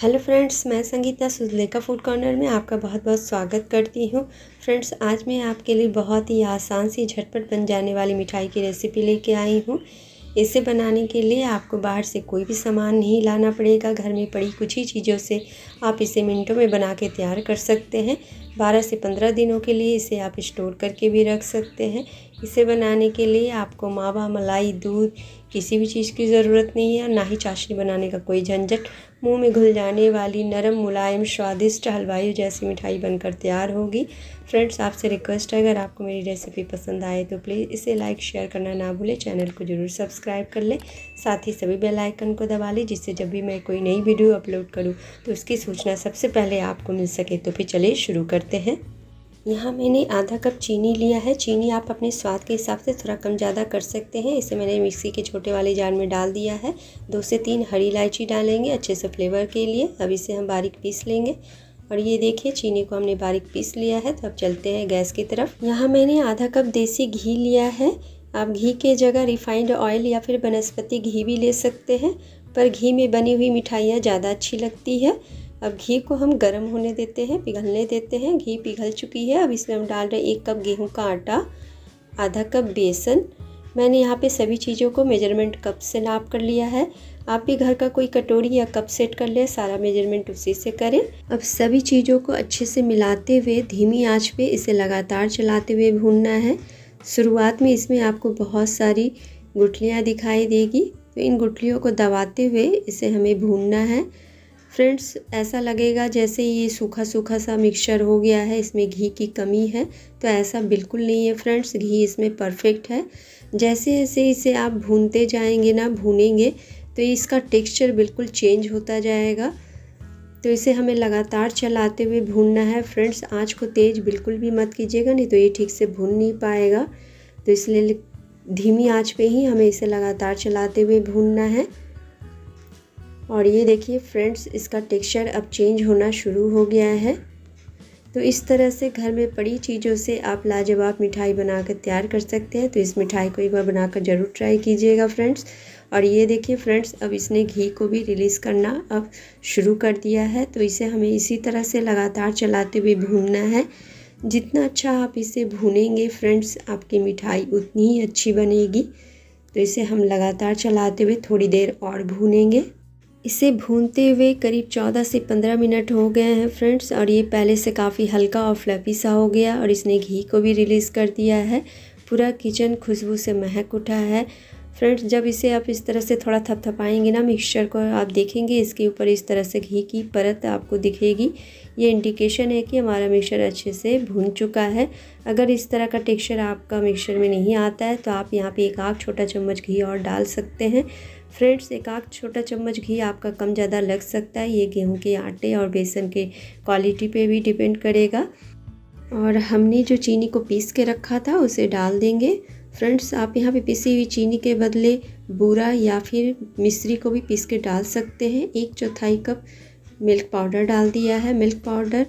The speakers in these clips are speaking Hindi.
हेलो फ्रेंड्स मैं संगीता सुजलेखा फूड कॉर्नर में आपका बहुत बहुत स्वागत करती हूँ फ्रेंड्स आज मैं आपके लिए बहुत ही आसान सी झटपट बन जाने वाली मिठाई की रेसिपी लेके आई हूँ इसे बनाने के लिए आपको बाहर से कोई भी सामान नहीं लाना पड़ेगा घर में पड़ी कुछ ही चीज़ों से आप इसे मिनटों में बना के तैयार कर सकते हैं 12 से 15 दिनों के लिए इसे आप स्टोर करके भी रख सकते हैं इसे बनाने के लिए आपको मावा मलाई दूध किसी भी चीज़ की ज़रूरत नहीं है और ना ही चाशनी बनाने का कोई झंझट मुंह में घुल जाने वाली नरम मुलायम स्वादिष्ट हलवाई जैसी मिठाई बनकर तैयार होगी फ्रेंड्स आपसे रिक्वेस्ट है अगर आपको मेरी रेसिपी पसंद आए तो प्लीज़ इसे लाइक शेयर करना ना भूलें चैनल को ज़रूर सब्सक्राइब कर लें साथ ही सभी बेलाइकन को दबा लें जिससे जब भी मैं कोई नई वीडियो अपलोड करूँ तो उसकी सूचना सबसे पहले आपको मिल सके तो फिर चलिए शुरू करते हैं यहाँ मैंने आधा कप चीनी लिया है चीनी आप अपने स्वाद के हिसाब से थोड़ा कम ज़्यादा कर सकते हैं इसे मैंने मिक्सी के छोटे वाले जार में डाल दिया है दो से तीन हरी इलायची डालेंगे अच्छे से फ्लेवर के लिए अब इसे हम बारीक पीस लेंगे और ये देखिए चीनी को हमने बारीक पीस लिया है तो अब चलते हैं गैस की तरफ यहाँ मैंने आधा कप देसी घी लिया है आप घी के जगह रिफाइंड ऑयल या फिर बनस्पति घी भी ले सकते हैं पर घी में बनी हुई मिठाइयाँ ज़्यादा अच्छी लगती है अब घी को हम गर्म होने देते हैं पिघलने देते हैं घी पिघल चुकी है अब इसमें हम डाल रहे हैं एक कप गेहूं का आटा आधा कप बेसन मैंने यहाँ पे सभी चीज़ों को मेजरमेंट कप से नाप कर लिया है आप भी घर का कोई कटोरी या कप सेट कर ले सारा मेजरमेंट उसी से करें अब सभी चीज़ों को अच्छे से मिलाते हुए धीमी आंच पे इसे लगातार चलाते हुए भूनना है शुरुआत में इसमें आपको बहुत सारी गुठलियाँ दिखाई देगी तो इन गुठलियों को दबाते हुए इसे हमें भूनना है फ्रेंड्स ऐसा लगेगा जैसे ये सूखा सूखा सा मिक्सचर हो गया है इसमें घी की कमी है तो ऐसा बिल्कुल नहीं है फ्रेंड्स घी इसमें परफेक्ट है जैसे जैसे इसे आप भूनते जाएंगे ना भूनेंगे तो इसका टेक्सचर बिल्कुल चेंज होता जाएगा तो इसे हमें लगातार चलाते हुए भूनना है फ्रेंड्स आँच को तेज़ बिल्कुल भी मत कीजिएगा नहीं तो ये ठीक से भून नहीं पाएगा तो इसलिए धीमी आँच पर ही हमें इसे लगातार चलाते हुए भूनना है और ये देखिए फ्रेंड्स इसका टेक्सचर अब चेंज होना शुरू हो गया है तो इस तरह से घर में पड़ी चीज़ों से आप लाजवाब मिठाई बनाकर तैयार कर सकते हैं तो इस मिठाई को एक बार बनाकर ज़रूर ट्राई कीजिएगा फ्रेंड्स और ये देखिए फ्रेंड्स अब इसने घी को भी रिलीज़ करना अब शुरू कर दिया है तो इसे हमें इसी तरह से लगातार चलाते हुए भूनना है जितना अच्छा आप इसे भूनेंगे फ्रेंड्स आपकी मिठाई उतनी ही अच्छी बनेगी तो इसे हम लगातार चलाते हुए थोड़ी देर और भूनेंगे इसे भूनते हुए करीब 14 से 15 मिनट हो गए हैं फ्रेंड्स और ये पहले से काफ़ी हल्का और फ्लफी सा हो गया और इसने घी को भी रिलीज़ कर दिया है पूरा किचन खुशबू से महक उठा है फ्रेंड्स जब इसे आप इस तरह से थोड़ा थपथपाएंगे ना मिक्सचर को आप देखेंगे इसके ऊपर इस तरह से घी की परत आपको दिखेगी ये इंडिकेशन है कि हमारा मिक्सचर अच्छे से भून चुका है अगर इस तरह का टेक्सचर आपका मिक्सचर में नहीं आता है तो आप यहाँ पे एक आग छोटा चम्मच घी और डाल सकते हैं फ्रेंड्स एक आग छोटा चम्मच घी आपका कम ज़्यादा लग सकता है ये गेहूँ के आटे और बेसन के क्वालिटी पर भी डिपेंड करेगा और हमने जो चीनी को पीस के रखा था उसे डाल देंगे फ्रेंड्स आप यहाँ पे पिसी हुई चीनी के बदले बूरा या फिर मिश्री को भी पीस के डाल सकते हैं एक चौथाई कप मिल्क पाउडर डाल दिया है मिल्क पाउडर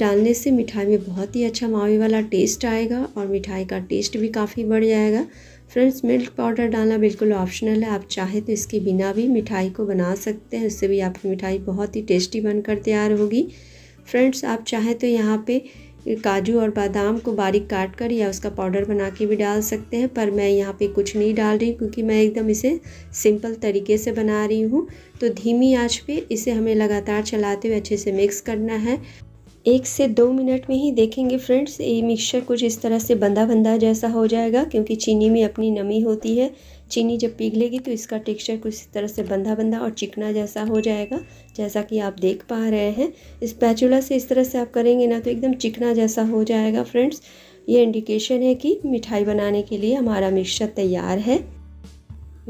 डालने से मिठाई में बहुत ही अच्छा मावे वाला टेस्ट आएगा और मिठाई का टेस्ट भी काफ़ी बढ़ जाएगा फ्रेंड्स मिल्क पाउडर डालना बिल्कुल ऑप्शनल है आप चाहे तो इसके बिना भी मिठाई को बना सकते हैं उससे भी आपकी मिठाई बहुत ही टेस्टी बनकर तैयार होगी फ्रेंड्स आप चाहें तो यहाँ पे काजू और बादाम को बारीक काट कर या उसका पाउडर बना के भी डाल सकते हैं पर मैं यहाँ पे कुछ नहीं डाल रही क्योंकि मैं एकदम इसे सिंपल तरीके से बना रही हूँ तो धीमी आंच पे इसे हमें लगातार चलाते हुए अच्छे से मिक्स करना है एक से दो मिनट में ही देखेंगे फ्रेंड्स ये मिक्सचर कुछ इस तरह से बंदा बंधा जैसा हो जाएगा क्योंकि चीनी में अपनी नमी होती है चीनी जब पिघलेगी तो इसका टेक्सचर कुछ इस तरह से बंधा बंधा और चिकना जैसा हो जाएगा जैसा कि आप देख पा रहे हैं इस पैचुला से इस तरह से आप करेंगे ना तो एकदम चिकना जैसा हो जाएगा फ्रेंड्स ये इंडिकेशन है कि मिठाई बनाने के लिए हमारा मिक्सचर तैयार है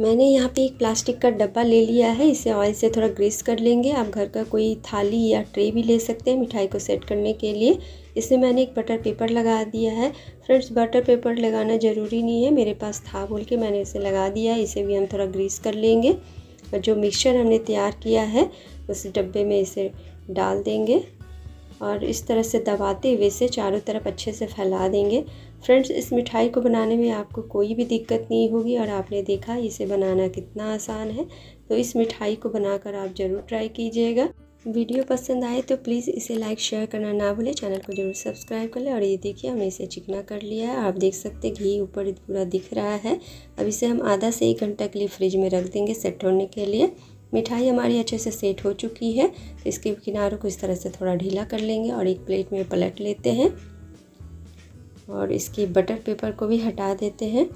मैंने यहाँ पे एक प्लास्टिक का डब्बा ले लिया है इसे ऑयल से थोड़ा ग्रीस कर लेंगे आप घर का कोई थाली या ट्रे भी ले सकते हैं मिठाई को सेट करने के लिए इसमें मैंने एक बटर पेपर लगा दिया है फ्रेंड्स बटर पेपर लगाना ज़रूरी नहीं है मेरे पास था बोल के मैंने इसे लगा दिया है इसे भी हम थोड़ा ग्रीस कर लेंगे और जो मिक्सचर हमने तैयार किया है उस डब्बे में इसे डाल देंगे और इस तरह से दबाते हुए इसे चारों तरफ अच्छे से फैला देंगे फ्रेंड्स इस मिठाई को बनाने में आपको कोई भी दिक्कत नहीं होगी और आपने देखा इसे बनाना कितना आसान है तो इस मिठाई को बनाकर आप ज़रूर ट्राई कीजिएगा वीडियो पसंद आए तो प्लीज़ इसे लाइक शेयर करना ना भूलें चैनल को जरूर सब्सक्राइब कर लें और ये देखिए हमने इसे चिकना कर लिया है आप देख सकते घी ऊपर पूरा दिख रहा है अब इसे हम आधा से एक घंटा के लिए फ्रिज में रख देंगे सेट होने के लिए मिठाई हमारी अच्छे से सेट हो चुकी है तो इसके किनारों को इस तरह से थोड़ा ढीला कर लेंगे और एक प्लेट में पलट लेते हैं और इसकी बटर पेपर को भी हटा देते हैं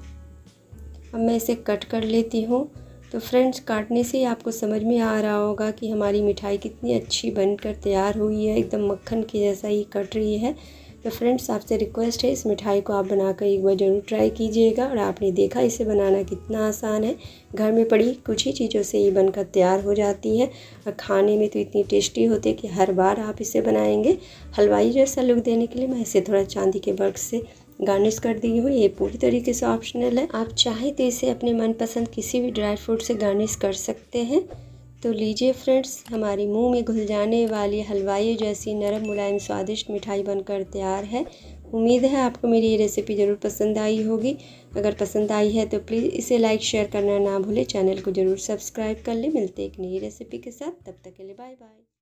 अब मैं इसे कट कर लेती हूँ तो फ्रेंड्स काटने से ही आपको समझ में आ रहा होगा कि हमारी मिठाई कितनी अच्छी बनकर तैयार हुई है एकदम मक्खन के जैसा ही कट रही है तो फ्रेंड्स आपसे रिक्वेस्ट है इस मिठाई को आप बनाकर एक बार ज़रूर ट्राई कीजिएगा और आपने देखा इसे बनाना कितना आसान है घर में पड़ी कुछ ही चीज़ों से ये बनकर तैयार हो जाती है और खाने में तो इतनी टेस्टी होती है कि हर बार आप इसे बनाएंगे हलवाई जैसा लुक देने के लिए मैं इसे थोड़ा चांदी के वर्क से गार्निश कर दी हूँ ये पूरी तरीके से ऑप्शनल है आप चाहें तो इसे अपने मनपसंद किसी भी ड्राई फ्रूट से गार्निश कर सकते हैं तो लीजिए फ्रेंड्स हमारी मुंह में घुल जाने वाली हलवाई जैसी नरम मुलायम स्वादिष्ट मिठाई बनकर तैयार है उम्मीद है आपको मेरी ये रेसिपी ज़रूर पसंद आई होगी अगर पसंद आई है तो प्लीज़ इसे लाइक शेयर करना ना भूलें चैनल को ज़रूर सब्सक्राइब कर लें मिलते एक नई रेसिपी के साथ तब तक के लिए बाय बाय